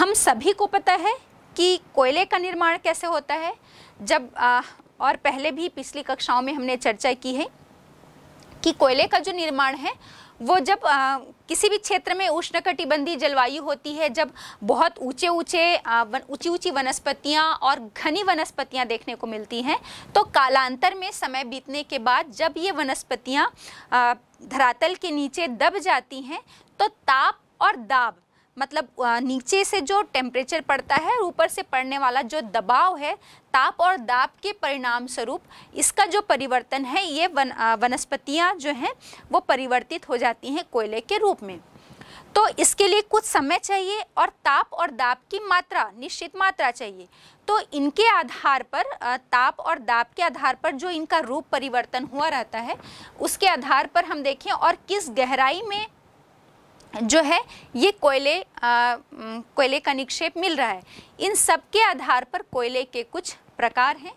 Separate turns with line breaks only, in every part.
हम सभी को पता है कि कोयले का निर्माण कैसे होता है जब आ, और पहले भी पिछली कक्षाओं में हमने चर्चा की है कि कोयले का जो निर्माण है वो जब आ, किसी भी क्षेत्र में उष्णकटिबंधीय जलवायु होती है जब बहुत ऊंचे ऊंचे ऊंची ऊंची वनस्पतियां और घनी वनस्पतियां देखने को मिलती हैं तो कालांतर में समय बीतने के बाद जब ये वनस्पतियां धरातल के नीचे दब जाती हैं तो ताप और दाब मतलब नीचे से जो टेम्परेचर पड़ता है ऊपर से पड़ने वाला जो दबाव है ताप और दाब के परिणाम स्वरूप इसका जो परिवर्तन है ये वन, वनस्पतियाँ जो हैं वो परिवर्तित हो जाती हैं कोयले के रूप में तो इसके लिए कुछ समय चाहिए और ताप और दाब की मात्रा निश्चित मात्रा चाहिए तो इनके आधार पर ताप और दाब के आधार पर जो इनका रूप परिवर्तन हुआ रहता है उसके आधार पर हम देखें और किस गहराई में जो है ये कोयले कोयले का निक्षेप मिल रहा है इन सब के आधार पर कोयले के कुछ प्रकार हैं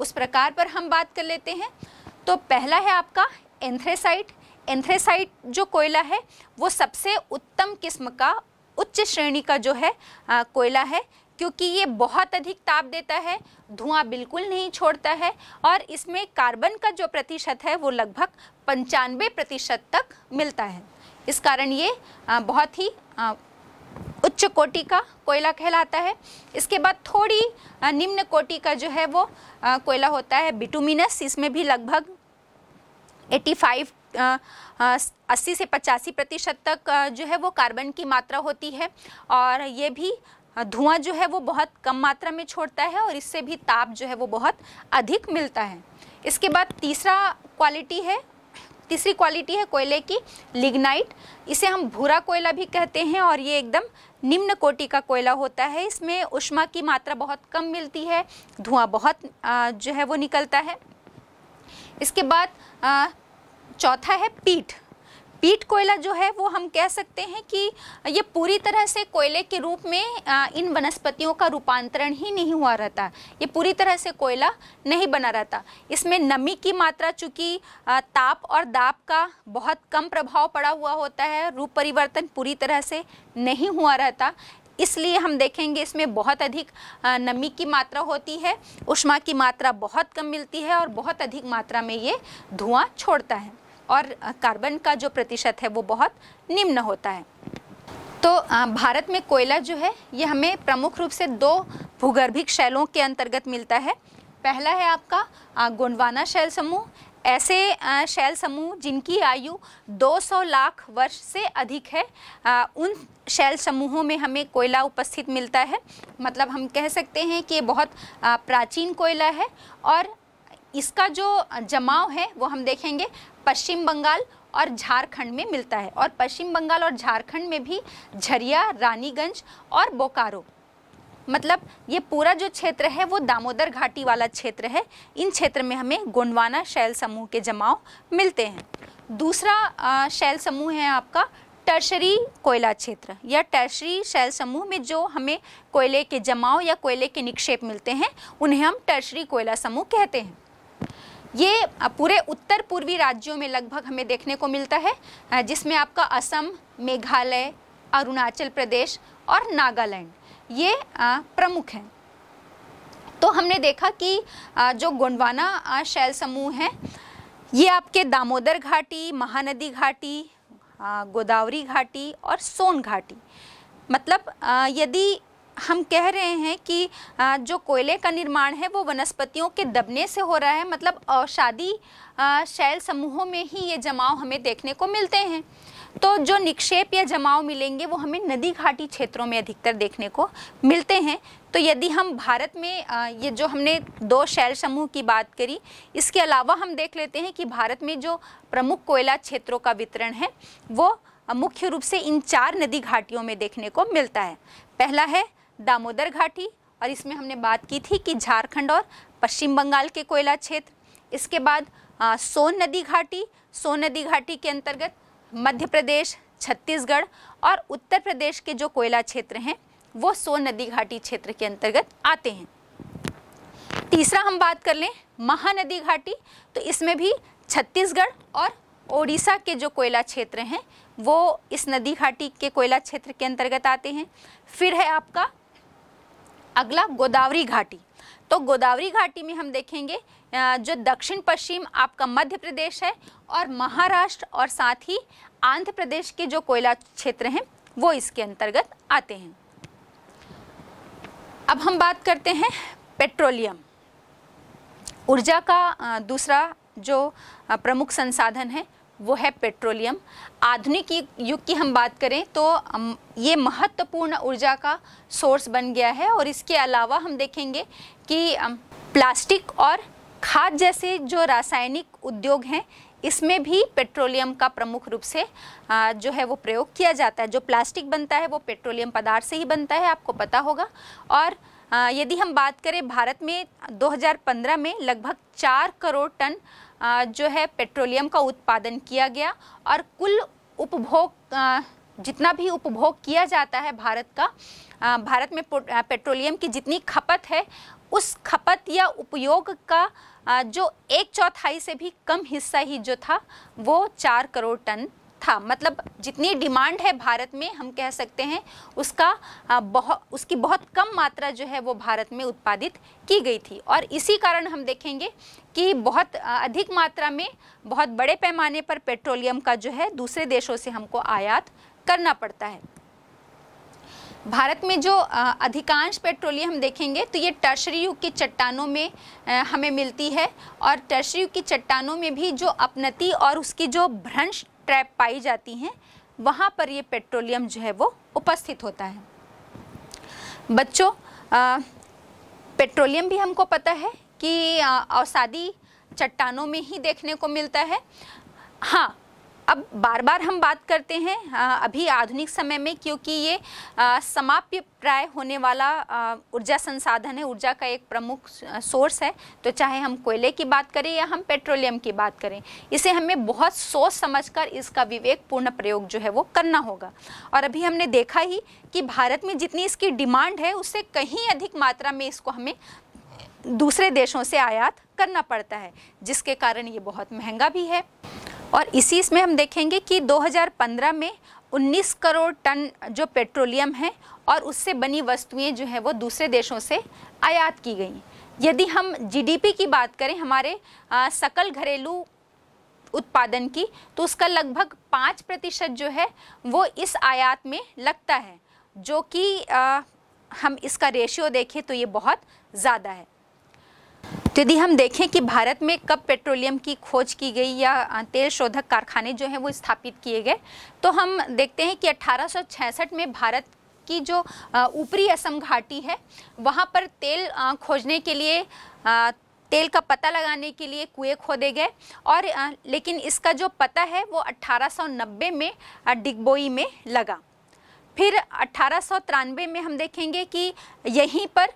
उस प्रकार पर हम बात कर लेते हैं तो पहला है आपका एंथ्रेसाइट एंथ्रेसाइट जो कोयला है वो सबसे उत्तम किस्म का उच्च श्रेणी का जो है आ, कोयला है क्योंकि ये बहुत अधिक ताप देता है धुआं बिल्कुल नहीं छोड़ता है और इसमें कार्बन का जो प्रतिशत है वो लगभग पंचानवे प्रतिशत तक मिलता है इस कारण ये बहुत ही उच्च कोटि का कोयला कहलाता है इसके बाद थोड़ी निम्न कोटि का जो है वो कोयला होता है बिटुमिनस इसमें भी लगभग 85 अस्सी से पचासी प्रतिशत तक जो है वो कार्बन की मात्रा होती है और ये भी धुआं जो है वो बहुत कम मात्रा में छोड़ता है और इससे भी ताप जो है वो बहुत अधिक मिलता है इसके बाद तीसरा क्वालिटी है तीसरी क्वालिटी है कोयले की लिग्नाइट इसे हम भूरा कोयला भी कहते हैं और ये एकदम निम्न कोटि का कोयला होता है इसमें उष्मा की मात्रा बहुत कम मिलती है धुआं बहुत जो है वो निकलता है इसके बाद चौथा है पीठ बीट कोयला जो है वो हम कह सकते हैं कि ये पूरी तरह से कोयले के रूप में इन वनस्पतियों का रूपांतरण ही नहीं हुआ रहता ये पूरी तरह से कोयला नहीं बना रहता इसमें नमी की मात्रा चूँकि ताप और दाप का बहुत कम प्रभाव पड़ा हुआ होता है रूप परिवर्तन पूरी तरह से नहीं हुआ रहता इसलिए हम देखेंगे इसमें बहुत अधिक नमी की मात्रा होती है उष्मा की मात्रा बहुत कम मिलती है और बहुत अधिक मात्रा में ये धुआं छोड़ता है और कार्बन का जो प्रतिशत है वो बहुत निम्न होता है तो भारत में कोयला जो है ये हमें प्रमुख रूप से दो भूगर्भिक शैलों के अंतर्गत मिलता है पहला है आपका गोंडवाना शैल समूह ऐसे शैल समूह जिनकी आयु 200 लाख वर्ष से अधिक है उन शैल समूहों में हमें कोयला उपस्थित मिलता है मतलब हम कह सकते हैं कि ये बहुत प्राचीन कोयला है और इसका जो जमाव है वो हम देखेंगे पश्चिम बंगाल और झारखंड में मिलता है और पश्चिम बंगाल और झारखंड में भी झरिया रानीगंज और बोकारो मतलब ये पूरा जो क्षेत्र है वो दामोदर घाटी वाला क्षेत्र है इन क्षेत्र में हमें गोंडवाना शैल समूह के जमाव मिलते हैं दूसरा शैल समूह है आपका टर्शरी कोयला क्षेत्र या टर्शरी शैल समूह में जो हमें कोयले के जमाव या कोयले के निक्षेप मिलते हैं उन्हें हम टर्शरी कोयला समूह कहते हैं ये पूरे उत्तर पूर्वी राज्यों में लगभग हमें देखने को मिलता है जिसमें आपका असम मेघालय अरुणाचल प्रदेश और नागालैंड ये प्रमुख हैं तो हमने देखा कि जो गोंडवाना शैल समूह हैं ये आपके दामोदर घाटी महानदी घाटी गोदावरी घाटी और सोन घाटी मतलब यदि हम कह रहे हैं कि जो कोयले का निर्माण है वो वनस्पतियों के दबने से हो रहा है मतलब औषादी शैल समूहों में ही ये जमाव हमें देखने को मिलते हैं तो जो निक्षेप या जमाव मिलेंगे वो हमें नदी घाटी क्षेत्रों में अधिकतर देखने को मिलते हैं तो यदि हम भारत में ये जो हमने दो शैल समूह की बात करी इसके अलावा हम देख लेते हैं कि भारत में जो प्रमुख कोयला क्षेत्रों का वितरण है वो मुख्य रूप से इन चार नदी घाटियों में देखने को मिलता है पहला है दामोदर घाटी और इसमें हमने बात की थी कि झारखंड और पश्चिम बंगाल के कोयला क्षेत्र इसके बाद आ, सोन नदी घाटी सोन नदी घाटी के अंतर्गत मध्य प्रदेश छत्तीसगढ़ और उत्तर प्रदेश के जो कोयला क्षेत्र हैं वो सोन नदी घाटी क्षेत्र के अंतर्गत आते हैं तीसरा हम बात कर लें महानदी घाटी तो इसमें भी छत्तीसगढ़ और ओडिशा के जो कोयला क्षेत्र हैं वो इस नदी घाटी के कोयला क्षेत्र के अंतर्गत आते हैं फिर है आपका अगला गोदावरी घाटी तो गोदावरी घाटी में हम देखेंगे जो दक्षिण पश्चिम आपका मध्य प्रदेश है और महाराष्ट्र और साथ ही आंध्र प्रदेश के जो कोयला क्षेत्र हैं वो इसके अंतर्गत आते हैं अब हम बात करते हैं पेट्रोलियम ऊर्जा का दूसरा जो प्रमुख संसाधन है वो है पेट्रोलियम आधुनिक युग की हम बात करें तो ये महत्वपूर्ण ऊर्जा का सोर्स बन गया है और इसके अलावा हम देखेंगे कि प्लास्टिक और खाद जैसे जो रासायनिक उद्योग हैं इसमें भी पेट्रोलियम का प्रमुख रूप से जो है वो प्रयोग किया जाता है जो प्लास्टिक बनता है वो पेट्रोलियम पदार्थ से ही बनता है आपको पता होगा और यदि हम बात करें भारत में 2015 में लगभग चार करोड़ टन जो है पेट्रोलियम का उत्पादन किया गया और कुल उपभोग जितना भी उपभोग किया जाता है भारत का भारत में पेट्रोलियम की जितनी खपत है उस खपत या उपयोग का जो एक चौथाई से भी कम हिस्सा ही जो था वो चार करोड़ टन था मतलब जितनी डिमांड है भारत में हम कह सकते हैं उसका बहुत उसकी बहुत कम मात्रा जो है वो भारत में उत्पादित की गई थी और इसी कारण हम देखेंगे कि बहुत अधिक मात्रा में बहुत बड़े पैमाने पर पेट्रोलियम का जो है दूसरे देशों से हमको आयात करना पड़ता है भारत में जो अधिकांश पेट्रोलियम हम देखेंगे तो ये टर्शरी युग की चट्टानों में हमें मिलती है और टर्शरी युग की चट्टानों में भी जो अपनति और उसकी जो भ्रंश ट्रैप पाई जाती हैं वहाँ पर ये पेट्रोलियम जो है वो उपस्थित होता है बच्चों पेट्रोलियम भी हमको पता है कि औसादी चट्टानों में ही देखने को मिलता है हाँ अब बार बार हम बात करते हैं अभी आधुनिक समय में क्योंकि ये समाप्य प्राय होने वाला ऊर्जा संसाधन है ऊर्जा का एक प्रमुख सोर्स है तो चाहे हम कोयले की बात करें या हम पेट्रोलियम की बात करें इसे हमें बहुत सोच समझकर इसका विवेकपूर्ण प्रयोग जो है वो करना होगा और अभी हमने देखा ही कि भारत में जितनी इसकी डिमांड है उससे कहीं अधिक मात्रा में इसको हमें दूसरे देशों से आयात करना पड़ता है जिसके कारण ये बहुत महंगा भी है और इसी इसमें हम देखेंगे कि 2015 में 19 करोड़ टन जो पेट्रोलियम है और उससे बनी वस्तुएं जो हैं वो दूसरे देशों से आयात की गई यदि हम जीडीपी की बात करें हमारे आ, सकल घरेलू उत्पादन की तो उसका लगभग पाँच प्रतिशत जो है वो इस आयात में लगता है जो कि हम इसका रेशियो देखें तो ये बहुत ज़्यादा है तो यदि हम देखें कि भारत में कब पेट्रोलियम की खोज की गई या तेल शोधक कारखाने जो हैं वो स्थापित किए गए तो हम देखते हैं कि 1866 में भारत की जो ऊपरी असम घाटी है वहाँ पर तेल खोजने के लिए तेल का पता लगाने के लिए कुएं खोदे गए और लेकिन इसका जो पता है वो 1890 में डिगबोई में लगा फिर अट्ठारह में हम देखेंगे कि यहीं पर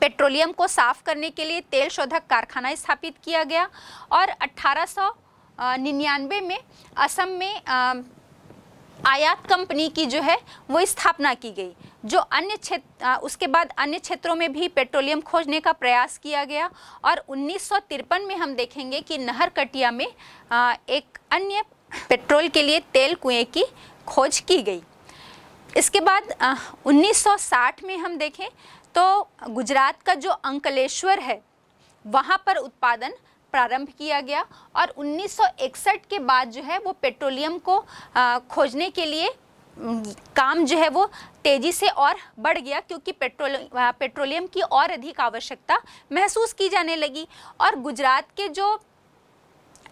पेट्रोलियम को साफ करने के लिए तेल शोधक कारखाना स्थापित किया गया और 1899 में असम में आयात कंपनी की जो है वो स्थापना की गई जो अन्य क्षेत्र उसके बाद अन्य क्षेत्रों में भी पेट्रोलियम खोजने का प्रयास किया गया और उन्नीस में हम देखेंगे कि नहर कटिया में एक अन्य पेट्रोल के लिए तेल कुएं की खोज की गई इसके बाद 1960 में हम देखें तो गुजरात का जो अंकलेश्वर है वहाँ पर उत्पादन प्रारंभ किया गया और 1961 के बाद जो है वो पेट्रोलियम को खोजने के लिए काम जो है वो तेज़ी से और बढ़ गया क्योंकि पेट्रोल पेट्रोलियम की और अधिक आवश्यकता महसूस की जाने लगी और गुजरात के जो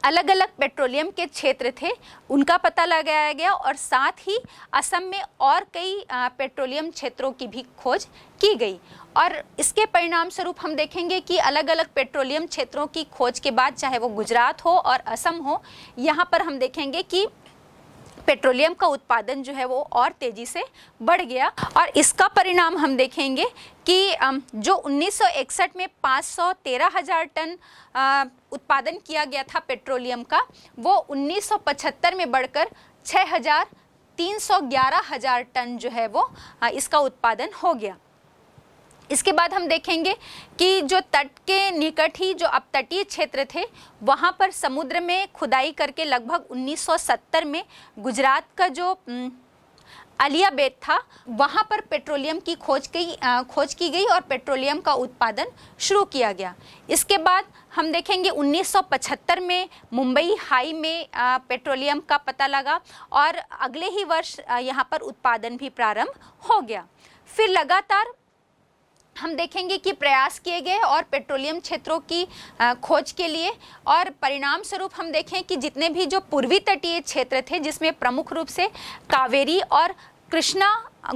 अलग अलग पेट्रोलियम के क्षेत्र थे उनका पता लगाया गया और साथ ही असम में और कई पेट्रोलियम क्षेत्रों की भी खोज की गई और इसके परिणाम स्वरूप हम देखेंगे कि अलग अलग पेट्रोलियम क्षेत्रों की खोज के बाद चाहे वो गुजरात हो और असम हो यहाँ पर हम देखेंगे कि पेट्रोलियम का उत्पादन जो है वो और तेज़ी से बढ़ गया और इसका परिणाम हम देखेंगे कि जो 1961 में पाँच सौ तेरह हज़ार टन उत्पादन किया गया था पेट्रोलियम का वो 1975 में बढ़कर छः हज़ार तीन सौ ग्यारह हज़ार टन जो है वो इसका उत्पादन हो गया इसके बाद हम देखेंगे कि जो तट के निकट ही जो अपतटीय क्षेत्र थे वहाँ पर समुद्र में खुदाई करके लगभग 1970 में गुजरात का जो अलिया बेत था वहाँ पर पेट्रोलियम की खोज की खोज की गई और पेट्रोलियम का उत्पादन शुरू किया गया इसके बाद हम देखेंगे 1975 में मुंबई हाई में पेट्रोलियम का पता लगा और अगले ही वर्ष यहाँ पर उत्पादन भी प्रारंभ हो गया फिर लगातार हम देखेंगे कि प्रयास किए गए और पेट्रोलियम क्षेत्रों की खोज के लिए और परिणाम स्वरूप हम देखें कि जितने भी जो पूर्वी तटीय क्षेत्र थे जिसमें प्रमुख रूप से कावेरी और कृष्णा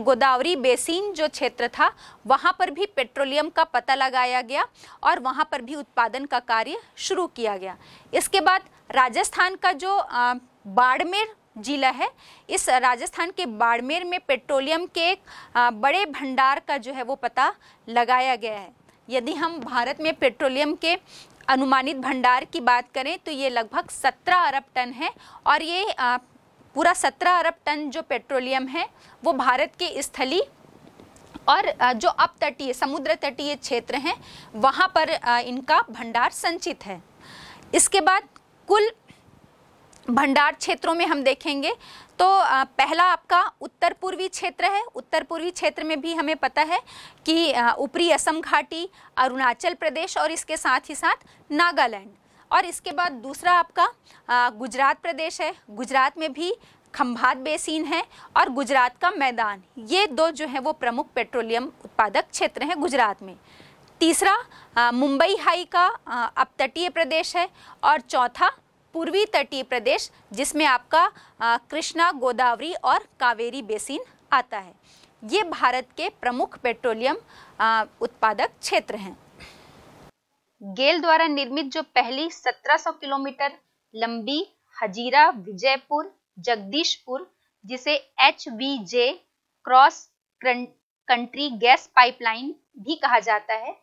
गोदावरी बेसिन जो क्षेत्र था वहाँ पर भी पेट्रोलियम का पता लगाया गया और वहाँ पर भी उत्पादन का कार्य शुरू किया गया इसके बाद राजस्थान का जो बाड़मेर जिला है इस राजस्थान के बाड़मेर में पेट्रोलियम के बड़े भंडार का जो है वो पता लगाया गया है यदि हम भारत में पेट्रोलियम के अनुमानित भंडार की बात करें तो ये लगभग 17 अरब टन है और ये पूरा 17 अरब टन जो पेट्रोलियम है वो भारत के स्थली और जो अपतटीय तटीय समुद्र तटीय क्षेत्र हैं वहाँ पर इनका भंडार संचित है इसके बाद कुल भंडार क्षेत्रों में हम देखेंगे तो पहला आपका उत्तर पूर्वी क्षेत्र है उत्तर पूर्वी क्षेत्र में भी हमें पता है कि ऊपरी असम घाटी अरुणाचल प्रदेश और इसके साथ ही साथ नागालैंड और इसके बाद दूसरा आपका गुजरात प्रदेश है गुजरात में भी खम्भात बेसिन है और गुजरात का मैदान ये दो जो है वो प्रमुख पेट्रोलियम उत्पादक क्षेत्र हैं गुजरात में तीसरा मुंबई हाई का अपतटीय प्रदेश है और चौथा पूर्वी तटीय प्रदेश जिसमें आपका कृष्णा गोदावरी और कावेरी बेसिन आता है ये भारत के प्रमुख पेट्रोलियम उत्पादक क्षेत्र हैं गेल द्वारा निर्मित जो पहली 1700 किलोमीटर लंबी हजीरा विजयपुर जगदीशपुर जिसे H V J cross country gas pipeline भी कहा जाता है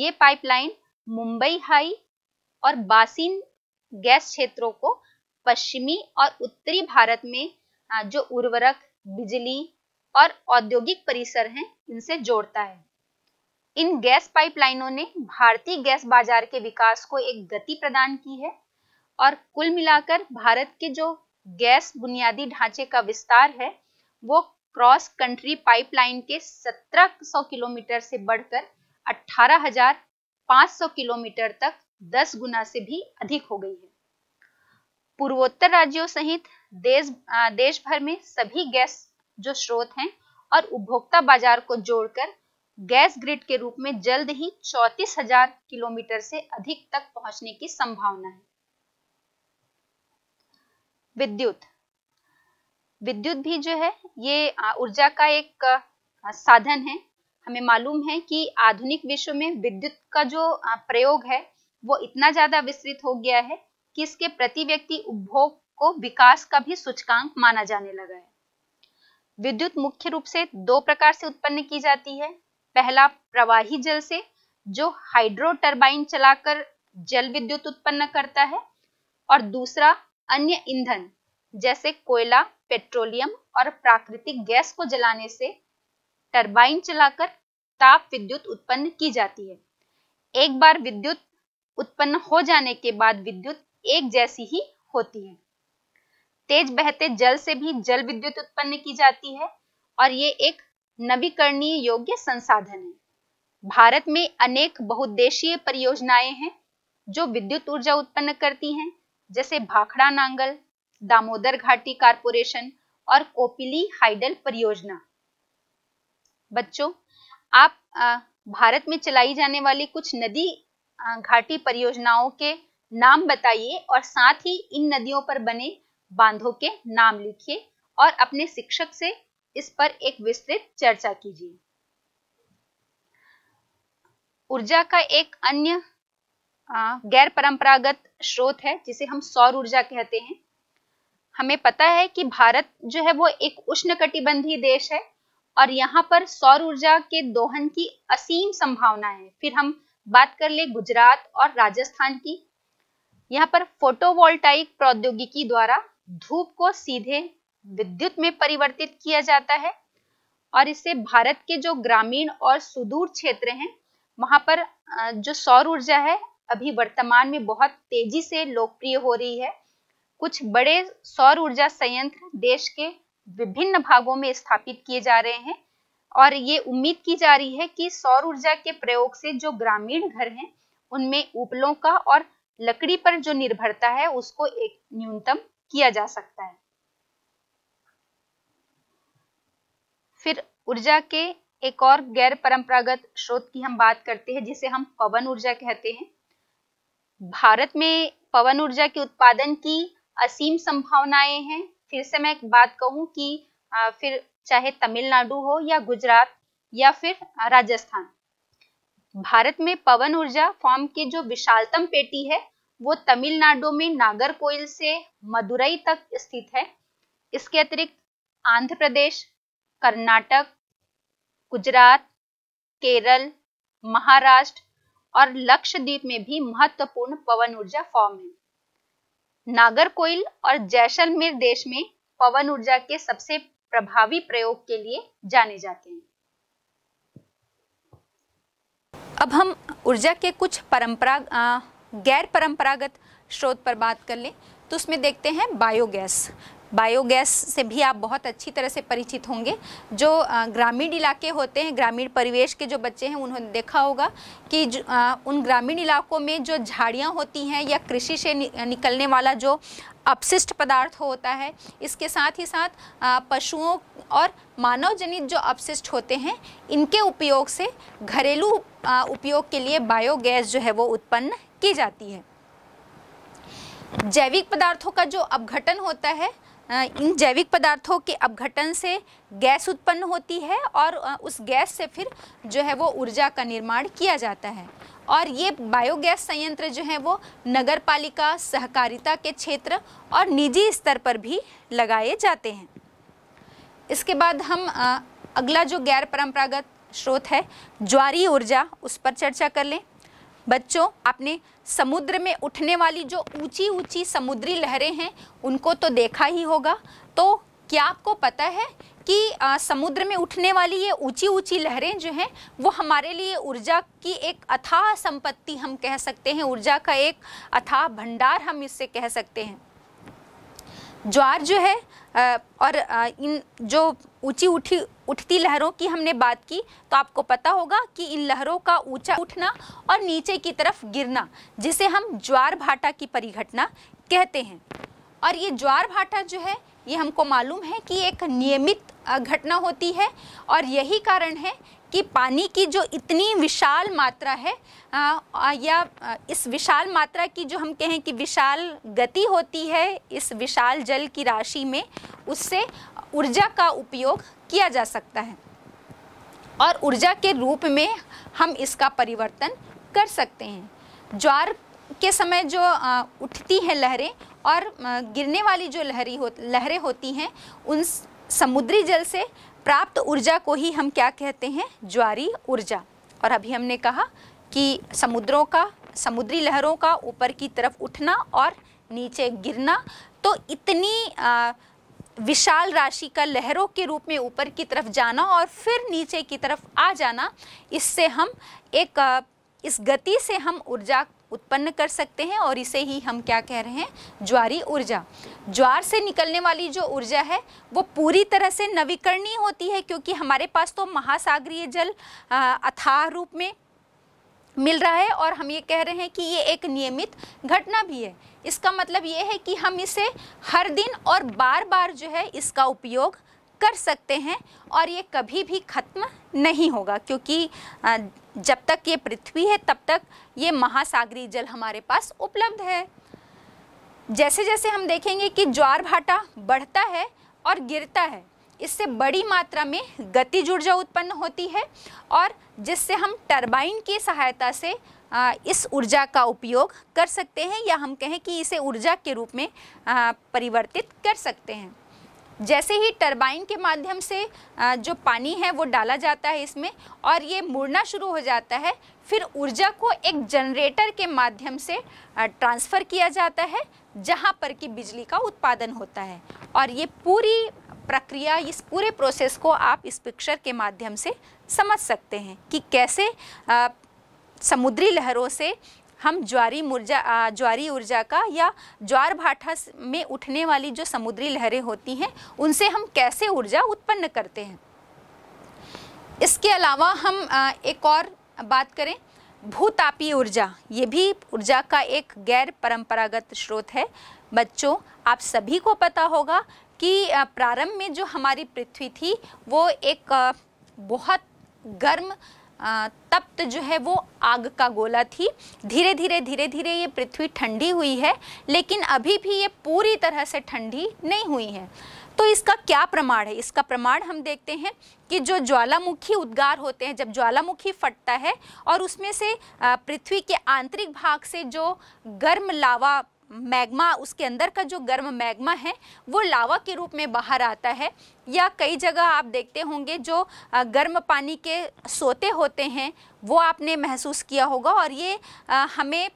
ये पाइपलाइन मुंबई हाई और बासिन गैस क्षेत्रों को पश्चिमी और उत्तरी भारत में जो उर्वरक बिजली और औद्योगिक परिसर हैं इनसे जोड़ता है इन गैस पाइपलाइनों ने भारतीय गैस बाजार के विकास को एक गति प्रदान की है और कुल मिलाकर भारत के जो गैस बुनियादी ढांचे का विस्तार है वो क्रॉस कंट्री पाइपलाइन के 1700 किलोमीटर से बढ़कर 18,500 किलोमीटर तक दस गुना से भी अधिक हो गई है पूर्वोत्तर राज्यों सहित देश देश भर में सभी गैस जो स्रोत हैं और उपभोक्ता बाजार को जोड़कर गैस ग्रिड के रूप में जल्द ही चौतीस हजार किलोमीटर से अधिक तक पहुंचने की संभावना है विद्युत विद्युत भी जो है ये ऊर्जा का एक साधन है हमें मालूम है कि आधुनिक विश्व में विद्युत का जो प्रयोग है वो इतना ज्यादा विस्तृत हो गया है कि इसके प्रति व्यक्ति उपभोग को विकास का भी सूचकांक माना जाने लगा है विद्युत मुख्य रूप से दो प्रकार से उत्पन्न की जाती है पहला प्रवाही जल से जो हाइड्रो टर्बाइन चलाकर जल विद्युत उत्पन्न करता है और दूसरा अन्य ईंधन जैसे कोयला पेट्रोलियम और प्राकृतिक गैस को जलाने से टरबाइन चलाकर ताप विद्युत उत्पन्न की जाती है एक बार विद्युत उत्पन्न हो जाने के बाद विद्युत एक जैसी ही होती है तेज बहते जल से भी जल विद्युत उत्पन्न की जाती है और ये एक नवीकरणीय योग्य संसाधन है भारत में अनेक बहुद्देशीय परियोजनाएं हैं जो विद्युत ऊर्जा उत्पन्न करती हैं जैसे भाखड़ा नांगल दामोदर घाटी कारपोरेशन और कोपिली हाइडल परियोजना बच्चों आप आ, भारत में चलाई जाने वाली कुछ नदी घाटी परियोजनाओं के नाम बताइए और साथ ही इन नदियों पर बने बांधों के नाम लिखिए और अपने शिक्षक से इस पर एक विस्तृत चर्चा कीजिए ऊर्जा का एक अन्य गैर परंपरागत स्रोत है जिसे हम सौर ऊर्जा कहते हैं हमें पता है कि भारत जो है वो एक उष्ण कटिबंधी देश है और यहाँ पर सौर ऊर्जा के दोहन की असीम संभावना है फिर हम बात कर ले गुजरात और राजस्थान की यहाँ पर फोटोवोल्टाइक प्रौद्योगिकी द्वारा धूप को सीधे विद्युत में परिवर्तित किया जाता है और इससे भारत के जो ग्रामीण और सुदूर क्षेत्र हैं वहां पर जो सौर ऊर्जा है अभी वर्तमान में बहुत तेजी से लोकप्रिय हो रही है कुछ बड़े सौर ऊर्जा संयंत्र देश के विभिन्न भागों में स्थापित किए जा रहे हैं और ये उम्मीद की जा रही है कि सौर ऊर्जा के प्रयोग से जो ग्रामीण घर हैं उनमें उपलों का और लकड़ी पर जो निर्भरता है उसको एक न्यूनतम किया जा सकता है फिर ऊर्जा के एक और गैर परंपरागत स्रोत की हम बात करते हैं जिसे हम पवन ऊर्जा कहते हैं भारत में पवन ऊर्जा के उत्पादन की असीम संभावनाएं हैं फिर से मैं एक बात कहूं कि फिर चाहे तमिलनाडु हो या गुजरात या फिर राजस्थान भारत में पवन ऊर्जा फॉर्म की जो विशालतम पेटी है वो तमिलनाडु में नागरकोइल से मदुरई तक स्थित है इसके अतिरिक्त आंध्र प्रदेश कर्नाटक गुजरात केरल महाराष्ट्र और लक्षद्वीप में भी महत्वपूर्ण पवन ऊर्जा फॉर्म है नागरकोइल और जैसलमेर देश में पवन ऊर्जा के सबसे प्रभावी प्रयोग के लिए जाने जाते हैं अब हम ऊर्जा के कुछ परंपरा गैर परंपरागत स्रोत पर बात कर लें तो उसमें देखते हैं बायोगैस बायोगैस से भी आप बहुत अच्छी तरह से परिचित होंगे जो ग्रामीण इलाके होते हैं ग्रामीण परिवेश के जो बच्चे हैं उन्होंने देखा होगा कि उन ग्रामीण इलाकों में जो झाड़ियाँ होती हैं या कृषि से निकलने वाला जो अपशिष्ट पदार्थ होता है इसके साथ ही साथ पशुओं और मानव जनित जो अपशिष्ट होते हैं इनके उपयोग से घरेलू उपयोग के लिए बायोगैस जो है वो उत्पन्न की जाती है जैविक पदार्थों का जो अपघटन होता है इन जैविक पदार्थों के अपघटन से गैस उत्पन्न होती है और उस गैस से फिर जो है वो ऊर्जा का निर्माण किया जाता है और ये बायोगैस संयंत्र जो है वो नगर पालिका सहकारिता के क्षेत्र और निजी स्तर पर भी लगाए जाते हैं इसके बाद हम अगला जो गैर परंपरागत स्रोत है ज्वारी ऊर्जा उस पर चर्चा कर लें बच्चों आपने समुद्र में उठने वाली जो ऊंची ऊंची समुद्री लहरें हैं उनको तो देखा ही होगा तो क्या आपको पता है कि आ, समुद्र में उठने वाली ये ऊंची ऊंची लहरें जो हैं वो हमारे लिए ऊर्जा की एक अथाह संपत्ति हम कह सकते हैं ऊर्जा का एक अथाह भंडार हम इससे कह सकते हैं ज्वार जो है और इन जो ऊंची उठी उठती लहरों की हमने बात की तो आपको पता होगा कि इन लहरों का ऊंचा उठना और नीचे की तरफ गिरना जिसे हम ज्वार भाटा की परिघटना कहते हैं और ये ज्वार भाटा जो है ये हमको मालूम है कि एक नियमित घटना होती है और यही कारण है कि पानी की जो इतनी विशाल मात्रा है आ, या इस विशाल मात्रा की जो हम कहें कि विशाल गति होती है इस विशाल जल की राशि में उससे ऊर्जा का उपयोग किया जा सकता है और ऊर्जा के रूप में हम इसका परिवर्तन कर सकते हैं ज्वार के समय जो उठती हैं लहरें और गिरने वाली जो लहरी हो लहरें होती हैं उन समुद्री जल से प्राप्त ऊर्जा को ही हम क्या कहते हैं ज्वारी ऊर्जा और अभी हमने कहा कि समुद्रों का समुद्री लहरों का ऊपर की तरफ उठना और नीचे गिरना तो इतनी आ, विशाल राशि का लहरों के रूप में ऊपर की तरफ जाना और फिर नीचे की तरफ आ जाना इससे हम एक इस गति से हम ऊर्जा उत्पन्न कर सकते हैं और इसे ही हम क्या कह रहे हैं ज्वारी ऊर्जा ज्वार से निकलने वाली जो ऊर्जा है वो पूरी तरह से नवीकरणीय होती है क्योंकि हमारे पास तो महासागरीय जल अथाह रूप में मिल रहा है और हम ये कह रहे हैं कि ये एक नियमित घटना भी है इसका मतलब ये है कि हम इसे हर दिन और बार बार जो है इसका उपयोग कर सकते हैं और ये कभी भी ख़त्म नहीं होगा क्योंकि जब तक ये पृथ्वी है तब तक ये महासागरी जल हमारे पास उपलब्ध है जैसे जैसे हम देखेंगे कि ज्वार भाटा बढ़ता है और गिरता है इससे बड़ी मात्रा में गति ऊर्जा उत्पन्न होती है और जिससे हम टरबाइन की सहायता से इस ऊर्जा का उपयोग कर सकते हैं या हम कहें कि इसे ऊर्जा के रूप में परिवर्तित कर सकते हैं जैसे ही टरबाइन के माध्यम से जो पानी है वो डाला जाता है इसमें और ये मुड़ना शुरू हो जाता है फिर ऊर्जा को एक जनरेटर के माध्यम से ट्रांसफ़र किया जाता है जहाँ पर कि बिजली का उत्पादन होता है और ये पूरी प्रक्रिया इस पूरे प्रोसेस को आप इस पिक्चर के माध्यम से समझ सकते हैं कि कैसे आ, समुद्री लहरों से हम ज्वारी मुर्जा ज्वारी ऊर्जा का या ज्वार भाठा में उठने वाली जो समुद्री लहरें होती हैं उनसे हम कैसे ऊर्जा उत्पन्न करते हैं इसके अलावा हम एक और बात करें भूतापी ऊर्जा ये भी ऊर्जा का एक गैर परंपरागत स्रोत है बच्चों आप सभी को पता होगा कि प्रारंभ में जो हमारी पृथ्वी थी वो एक बहुत गर्म तप्त जो है वो आग का गोला थी धीरे धीरे धीरे धीरे ये पृथ्वी ठंडी हुई है लेकिन अभी भी ये पूरी तरह से ठंडी नहीं हुई है तो इसका क्या प्रमाण है इसका प्रमाण हम देखते हैं कि जो ज्वालामुखी उद्गार होते हैं जब ज्वालामुखी फटता है और उसमें से पृथ्वी के आंतरिक भाग से जो गर्म लावा मैग्मा उसके अंदर का जो गर्म मैग्मा है वो लावा के रूप में बाहर आता है या कई जगह आप देखते होंगे जो गर्म पानी के सोते होते हैं वो आपने महसूस किया होगा और ये हमें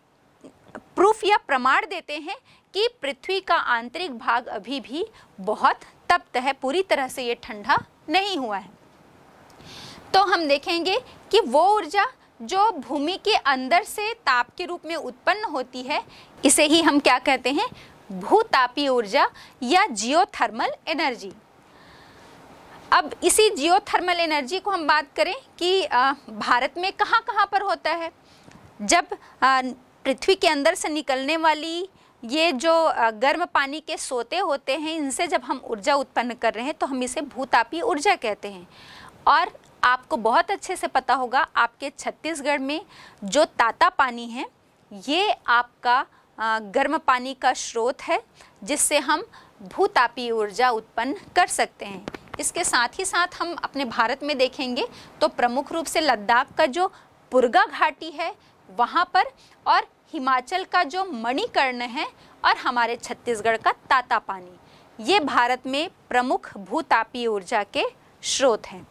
प्रूफ या प्रमाण देते हैं कि पृथ्वी का आंतरिक भाग अभी भी बहुत तप्त है पूरी तरह से ये ठंडा नहीं हुआ है तो हम देखेंगे कि वो ऊर्जा जो भूमि के अंदर से ताप के रूप में उत्पन्न होती है इसे ही हम क्या कहते हैं भूतापी ऊर्जा या जियोथर्मल एनर्जी अब इसी जियोथर्मल एनर्जी को हम बात करें कि भारत में कहाँ कहाँ पर होता है जब पृथ्वी के अंदर से निकलने वाली ये जो गर्म पानी के सोते होते हैं इनसे जब हम ऊर्जा उत्पन्न कर रहे हैं तो हम इसे भूतापी ऊर्जा कहते हैं और आपको बहुत अच्छे से पता होगा आपके छत्तीसगढ़ में जो ताता पानी है ये आपका गर्म पानी का स्रोत है जिससे हम भूतापी ऊर्जा उत्पन्न कर सकते हैं इसके साथ ही साथ हम अपने भारत में देखेंगे तो प्रमुख रूप से लद्दाख का जो पुरगा घाटी है वहाँ पर और हिमाचल का जो मणिकर्ण है और हमारे छत्तीसगढ़ का ताता पानी ये भारत में प्रमुख भूतापी ऊर्जा के स्रोत हैं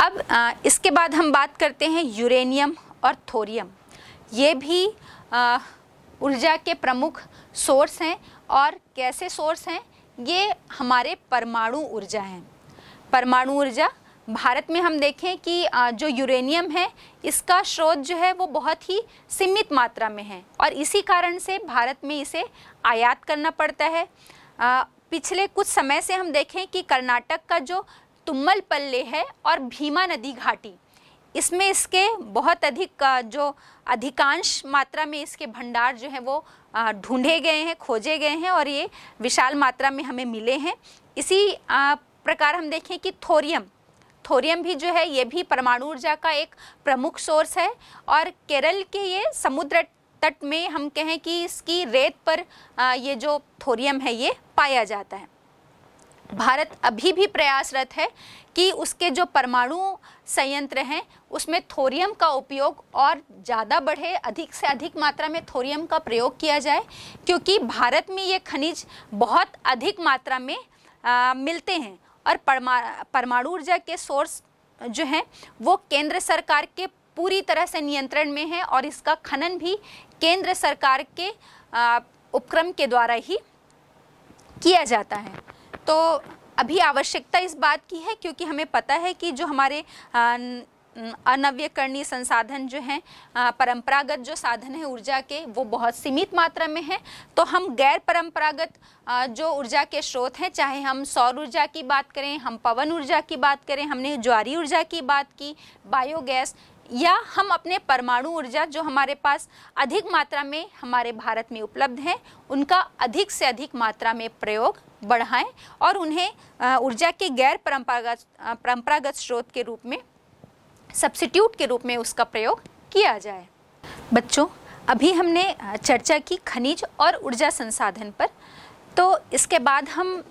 अब आ, इसके बाद हम बात करते हैं यूरेनियम और थोरियम ये भी ऊर्जा के प्रमुख सोर्स हैं और कैसे सोर्स हैं ये हमारे परमाणु ऊर्जा हैं परमाणु ऊर्जा भारत में हम देखें कि जो यूरेनियम है इसका स्रोत जो है वो बहुत ही सीमित मात्रा में है और इसी कारण से भारत में इसे आयात करना पड़ता है पिछले कुछ समय से हम देखें कि कर्नाटक का जो तुम्बल पल्ले है और भीमा नदी घाटी इसमें इसके बहुत अधिक जो अधिकांश मात्रा में इसके भंडार जो हैं वो ढूंढे गए हैं खोजे गए हैं और ये विशाल मात्रा में हमें मिले हैं इसी प्रकार हम देखें कि थोरियम थोरियम भी जो है ये भी परमाणु ऊर्जा का एक प्रमुख सोर्स है और केरल के ये समुद्र तट में हम कहें कि इसकी रेत पर ये जो थोरियम है ये पाया जाता है भारत अभी भी प्रयासरत है कि उसके जो परमाणु संयंत्र हैं उसमें थोरियम का उपयोग और ज़्यादा बढ़े अधिक से अधिक मात्रा में थोरियम का प्रयोग किया जाए क्योंकि भारत में ये खनिज बहुत अधिक मात्रा में आ, मिलते हैं और परमा परमाणु ऊर्जा के सोर्स जो हैं वो केंद्र सरकार के पूरी तरह से नियंत्रण में है और इसका खनन भी केंद्र सरकार के उपक्रम के द्वारा ही किया जाता है तो अभी आवश्यकता इस बात की है क्योंकि हमें पता है कि जो हमारे अनव्यकरणीय संसाधन जो हैं परंपरागत जो साधन है ऊर्जा के वो बहुत सीमित मात्रा में हैं तो हम गैर परंपरागत जो ऊर्जा के स्रोत हैं चाहे हम सौर ऊर्जा की बात करें हम पवन ऊर्जा की बात करें हमने ज्वारी ऊर्जा की बात की बायोगैस या हम अपने परमाणु ऊर्जा जो हमारे पास अधिक मात्रा में हमारे भारत में उपलब्ध हैं उनका अधिक से अधिक मात्रा में प्रयोग बढ़ाएं और उन्हें ऊर्जा के गैर परंपरागत परंपरागत स्रोत के रूप में सब्सिट्यूट के रूप में उसका प्रयोग किया जाए बच्चों अभी हमने चर्चा की खनिज और ऊर्जा संसाधन पर तो इसके बाद हम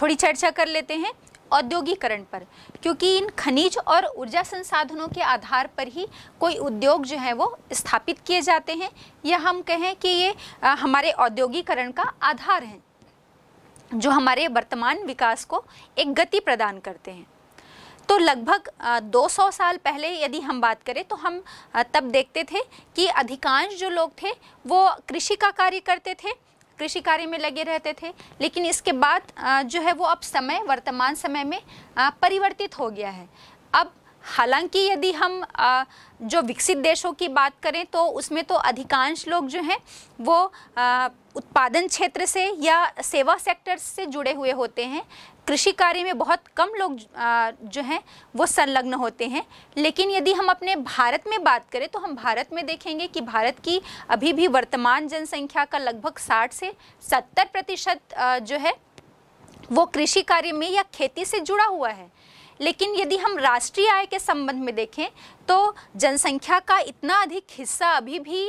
थोड़ी चर्चा कर लेते हैं औद्योगिकरण पर क्योंकि इन खनिज और ऊर्जा संसाधनों के आधार पर ही कोई उद्योग जो है वो स्थापित किए जाते हैं या हम कहें कि ये हमारे औद्योगिकरण का आधार हैं जो हमारे वर्तमान विकास को एक गति प्रदान करते हैं तो लगभग 200 साल पहले यदि हम बात करें तो हम तब देखते थे कि अधिकांश जो लोग थे वो कृषि का कार्य करते थे कृषि कार्य में लगे रहते थे लेकिन इसके बाद जो है वो अब समय वर्तमान समय में परिवर्तित हो गया है अब हालांकि यदि हम आ, जो विकसित देशों की बात करें तो उसमें तो अधिकांश लोग जो हैं वो आ, उत्पादन क्षेत्र से या सेवा सेक्टर से जुड़े हुए होते हैं कृषि कार्य में बहुत कम लोग जो हैं वो संलग्न होते हैं लेकिन यदि हम अपने भारत में बात करें तो हम भारत में देखेंगे कि भारत की अभी भी वर्तमान जनसंख्या का लगभग 60 से 70 प्रतिशत जो है वो कृषि कार्य में या खेती से जुड़ा हुआ है लेकिन यदि हम राष्ट्रीय आय के संबंध में देखें तो जनसंख्या का इतना अधिक हिस्सा अभी भी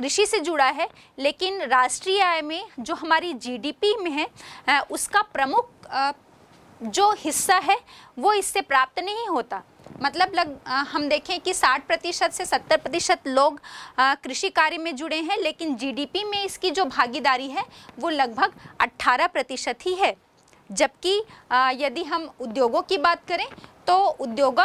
कृषि से जुड़ा है लेकिन राष्ट्रीय आय में जो हमारी जीडीपी में है आ, उसका प्रमुख जो हिस्सा है वो इससे प्राप्त नहीं होता मतलब लग आ, हम देखें कि 60 प्रतिशत से 70 प्रतिशत लोग कृषि कार्य में जुड़े हैं लेकिन जीडीपी में इसकी जो भागीदारी है वो लगभग 18 प्रतिशत ही है जबकि यदि हम उद्योगों की बात करें तो उद्योग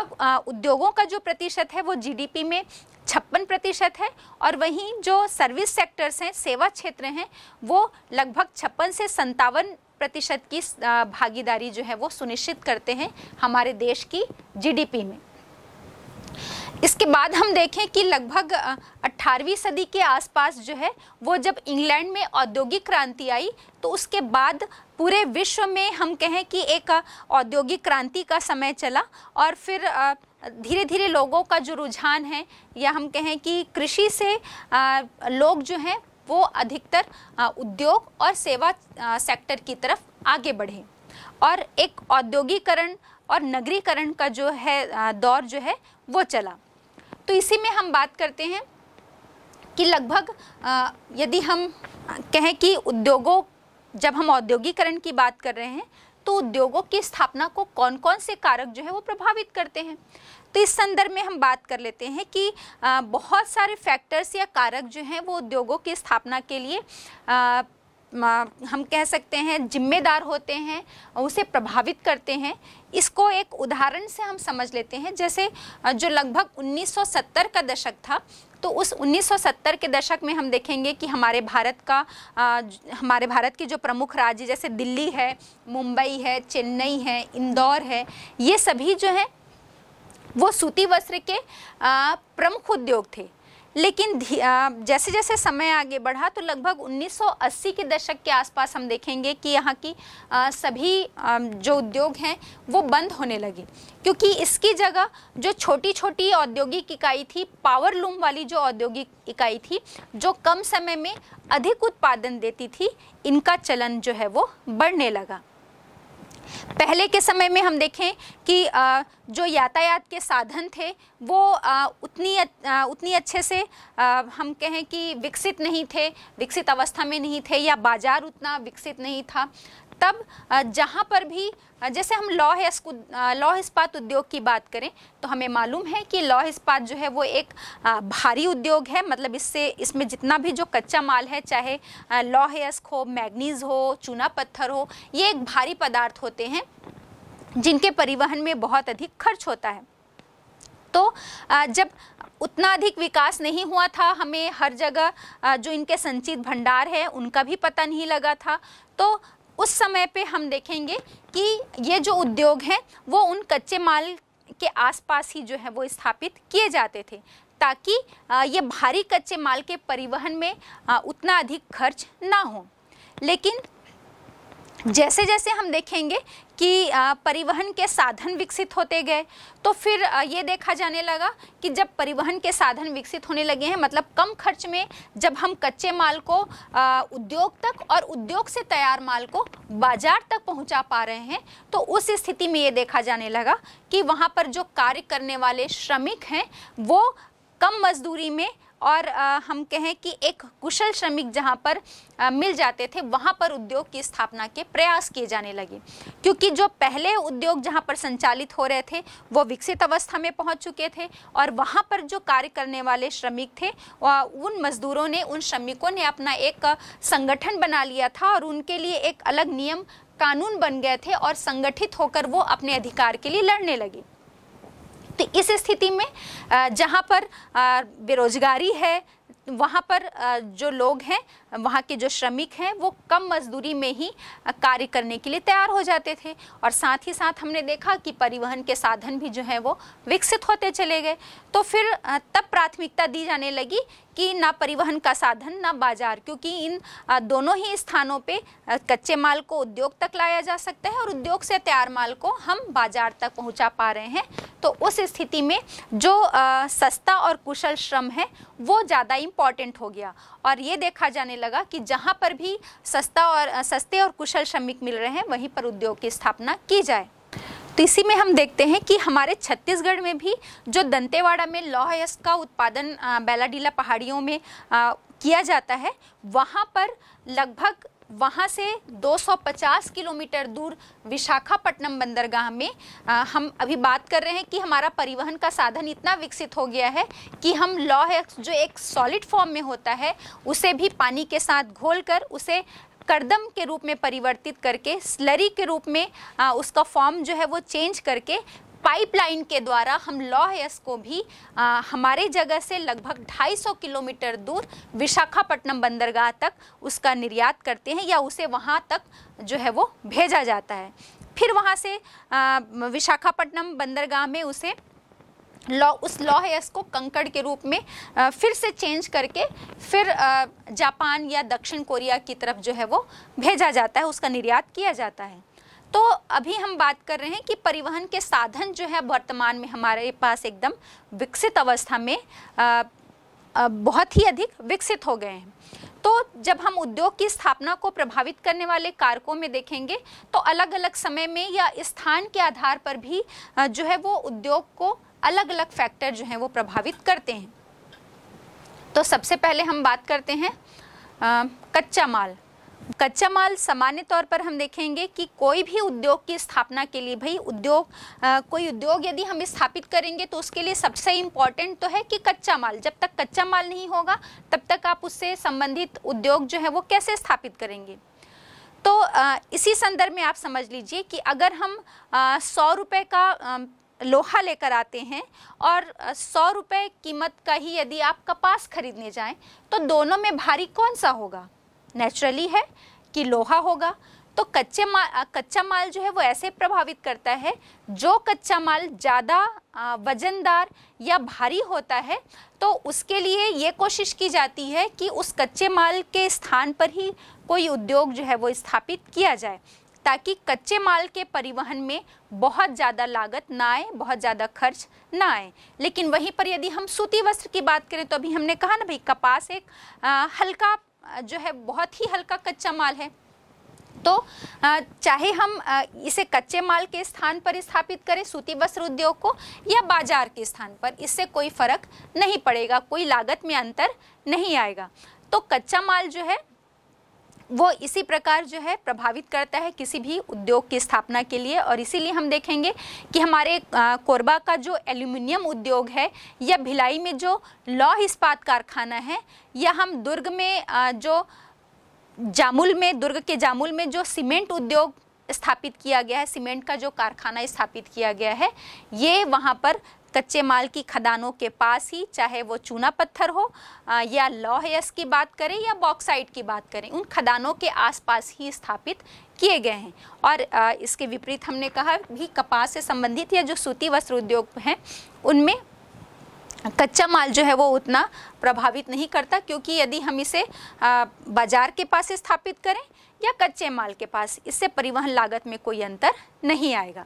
उद्योगों का जो प्रतिशत है वो जीडीपी में छप्पन प्रतिशत है और वहीं जो सर्विस सेक्टर्स हैं सेवा क्षेत्र हैं वो लगभग छप्पन से संतावन प्रतिशत की भागीदारी जो है वो सुनिश्चित करते हैं हमारे देश की जीडीपी में इसके बाद हम देखें कि लगभग 18वीं सदी के आसपास जो है वो जब इंग्लैंड में औद्योगिक क्रांति आई तो उसके बाद पूरे विश्व में हम कहें कि एक औद्योगिक क्रांति का समय चला और फिर धीरे धीरे लोगों का जो रुझान है या हम कहें कि कृषि से लोग जो हैं वो अधिकतर उद्योग और सेवा सेक्टर की तरफ आगे बढ़े और एक औद्योगिकरण और नगरीकरण का जो है दौर जो है वो चला तो इसी में हम बात करते हैं कि लगभग यदि हम कहें कि उद्योगों जब हम औद्योगिकरण की बात कर रहे हैं तो उद्योगों की स्थापना को कौन कौन से कारक जो है वो प्रभावित करते हैं तो इस संदर्भ में हम बात कर लेते हैं कि बहुत सारे फैक्टर्स या कारक जो हैं वो उद्योगों की स्थापना के लिए हम कह सकते हैं जिम्मेदार होते हैं उसे प्रभावित करते हैं इसको एक उदाहरण से हम समझ लेते हैं जैसे जो लगभग 1970 का दशक था तो उस 1970 के दशक में हम देखेंगे कि हमारे भारत का हमारे भारत के जो प्रमुख राज्य जैसे दिल्ली है मुंबई है चेन्नई है इंदौर है ये सभी जो हैं वो सूती वस्त्र के प्रमुख उद्योग थे लेकिन जैसे जैसे समय आगे बढ़ा तो लगभग 1980 के दशक के आसपास हम देखेंगे कि यहाँ की सभी जो उद्योग हैं वो बंद होने लगे क्योंकि इसकी जगह जो छोटी छोटी औद्योगिक इकाई थी पावर लूम वाली जो औद्योगिक इकाई थी जो कम समय में अधिक उत्पादन देती थी इनका चलन जो है वो बढ़ने लगा पहले के समय में हम देखें कि जो यातायात के साधन थे वो उतनी उतनी अच्छे से हम कहें कि विकसित नहीं थे विकसित अवस्था में नहीं थे या बाज़ार उतना विकसित नहीं था तब जहाँ पर भी जैसे हम लौह लौह इस्पात उद्योग की बात करें तो हमें मालूम है कि लौह इस्पात जो है वो एक भारी उद्योग है मतलब इससे इसमें जितना भी जो कच्चा माल है चाहे लौह यस्क हो मैग्नीज हो चूना पत्थर हो ये एक भारी पदार्थ होते हैं जिनके परिवहन में बहुत अधिक खर्च होता है तो जब उतना अधिक विकास नहीं हुआ था हमें हर जगह जो इनके संचित भंडार है उनका भी पता नहीं लगा था तो उस समय पे हम देखेंगे कि ये जो उद्योग हैं वो उन कच्चे माल के आसपास ही जो है वो स्थापित किए जाते थे ताकि ये भारी कच्चे माल के परिवहन में उतना अधिक खर्च ना हो लेकिन जैसे जैसे हम देखेंगे कि परिवहन के साधन विकसित होते गए तो फिर ये देखा जाने लगा कि जब परिवहन के साधन विकसित होने लगे हैं मतलब कम खर्च में जब हम कच्चे माल को उद्योग तक और उद्योग से तैयार माल को बाजार तक पहुंचा पा रहे हैं तो उस स्थिति में ये देखा जाने लगा कि वहाँ पर जो कार्य करने वाले श्रमिक हैं वो कम मजदूरी में और आ, हम कहें कि एक कुशल श्रमिक जहाँ पर आ, मिल जाते थे वहाँ पर उद्योग की स्थापना के प्रयास किए जाने लगे क्योंकि जो पहले उद्योग जहाँ पर संचालित हो रहे थे वो विकसित अवस्था में पहुँच चुके थे और वहाँ पर जो कार्य करने वाले श्रमिक थे उन मजदूरों ने उन श्रमिकों ने अपना एक संगठन बना लिया था और उनके लिए एक अलग नियम कानून बन गए थे और संगठित होकर वो अपने अधिकार के लिए लड़ने लगे तो इस स्थिति में जहाँ पर बेरोजगारी है वहाँ पर जो लोग हैं वहाँ के जो श्रमिक हैं वो कम मजदूरी में ही कार्य करने के लिए तैयार हो जाते थे और साथ ही साथ हमने देखा कि परिवहन के साधन भी जो हैं वो विकसित होते चले गए तो फिर तब प्राथमिकता दी जाने लगी कि ना परिवहन का साधन ना बाजार क्योंकि इन दोनों ही स्थानों पे कच्चे माल को उद्योग तक लाया जा सकता है और उद्योग से तैयार माल को हम बाजार तक पहुँचा पा रहे हैं तो उस स्थिति में जो सस्ता और कुशल श्रम है वो ज़्यादा इम्पॉर्टेंट हो गया और ये देखा जाने लगा कि जहाँ पर भी सस्ता और सस्ते और कुशल श्रमिक मिल रहे हैं वहीं पर उद्योग की स्थापना की जाए तो इसी में हम देखते हैं कि हमारे छत्तीसगढ़ में भी जो दंतेवाड़ा में लौह यस्क का उत्पादन बेलाडीला पहाड़ियों में आ, किया जाता है वहाँ पर लगभग वहाँ से 250 किलोमीटर दूर विशाखापट्टनम बंदरगाह में आ, हम अभी बात कर रहे हैं कि हमारा परिवहन का साधन इतना विकसित हो गया है कि हम लौह जो एक सॉलिड फॉर्म में होता है उसे भी पानी के साथ घोलकर उसे कर्दम के रूप में परिवर्तित करके स्लरी के रूप में आ, उसका फॉर्म जो है वो चेंज करके पाइपलाइन के द्वारा हम लॉ एस को भी आ, हमारे जगह से लगभग 250 किलोमीटर दूर विशाखापट्टनम बंदरगाह तक उसका निर्यात करते हैं या उसे वहाँ तक जो है वो भेजा जाता है फिर वहाँ से विशाखापट्टनम बंदरगाह में उसे लॉ उस लॉ एस को कंकड़ के रूप में आ, फिर से चेंज करके फिर जापान या दक्षिण कोरिया की तरफ जो है वो भेजा जाता है उसका निर्यात किया जाता है तो अभी हम बात कर रहे हैं कि परिवहन के साधन जो है वर्तमान में हमारे पास एकदम विकसित अवस्था में आ, आ, बहुत ही अधिक विकसित हो गए हैं तो जब हम उद्योग की स्थापना को प्रभावित करने वाले कारकों में देखेंगे तो अलग अलग समय में या स्थान के आधार पर भी जो है वो उद्योग को अलग अलग फैक्टर जो है वो प्रभावित करते हैं तो सबसे पहले हम बात करते हैं आ, कच्चा माल कच्चा माल सामान्य तौर पर हम देखेंगे कि कोई भी उद्योग की स्थापना के लिए भाई उद्योग आ, कोई उद्योग यदि हम स्थापित करेंगे तो उसके लिए सबसे इम्पॉर्टेंट तो है कि कच्चा माल जब तक कच्चा माल नहीं होगा तब तक आप उससे संबंधित उद्योग जो है वो कैसे स्थापित करेंगे तो आ, इसी संदर्भ में आप समझ लीजिए कि अगर हम सौ रुपये का आ, लोहा लेकर आते हैं और सौ रुपये कीमत का ही यदि आप कपास खरीदने जाएँ तो दोनों में भारी कौन सा होगा नेचुरली है कि लोहा होगा तो कच्चे माल कच्चा माल जो है वो ऐसे प्रभावित करता है जो कच्चा माल ज़्यादा वजनदार या भारी होता है तो उसके लिए ये कोशिश की जाती है कि उस कच्चे माल के स्थान पर ही कोई उद्योग जो है वो स्थापित किया जाए ताकि कच्चे माल के परिवहन में बहुत ज़्यादा लागत ना आए बहुत ज़्यादा खर्च ना आए लेकिन वहीं पर यदि हम सूती वस्त्र की बात करें तो अभी हमने कहा ना भाई कपास एक आ, हल्का जो है बहुत ही हल्का कच्चा माल है तो चाहे हम इसे कच्चे माल के स्थान पर स्थापित करें सूती वस्त्र उद्योग को या बाजार के स्थान पर इससे कोई फर्क नहीं पड़ेगा कोई लागत में अंतर नहीं आएगा तो कच्चा माल जो है वो इसी प्रकार जो है प्रभावित करता है किसी भी उद्योग की स्थापना के लिए और इसीलिए हम देखेंगे कि हमारे कोरबा का जो एल्यूमिनियम उद्योग है या भिलाई में जो लौह इस्पात कारखाना है या हम दुर्ग में जो जामुल में दुर्ग के जामुल में जो सीमेंट उद्योग स्थापित किया गया है सीमेंट का जो कारखाना स्थापित किया गया है ये वहाँ पर कच्चे माल की खदानों के पास ही चाहे वो चूना पत्थर हो या लौहयस की बात करें या बॉक्साइट की बात करें उन खदानों के आसपास ही स्थापित किए गए हैं और इसके विपरीत हमने कहा भी कपास से संबंधित या जो सूती वस्त्र उद्योग हैं उनमें कच्चा माल जो है वो उतना प्रभावित नहीं करता क्योंकि यदि हम इसे बाजार के पास स्थापित करें या कच्चे माल के पास इससे परिवहन लागत में कोई अंतर नहीं आएगा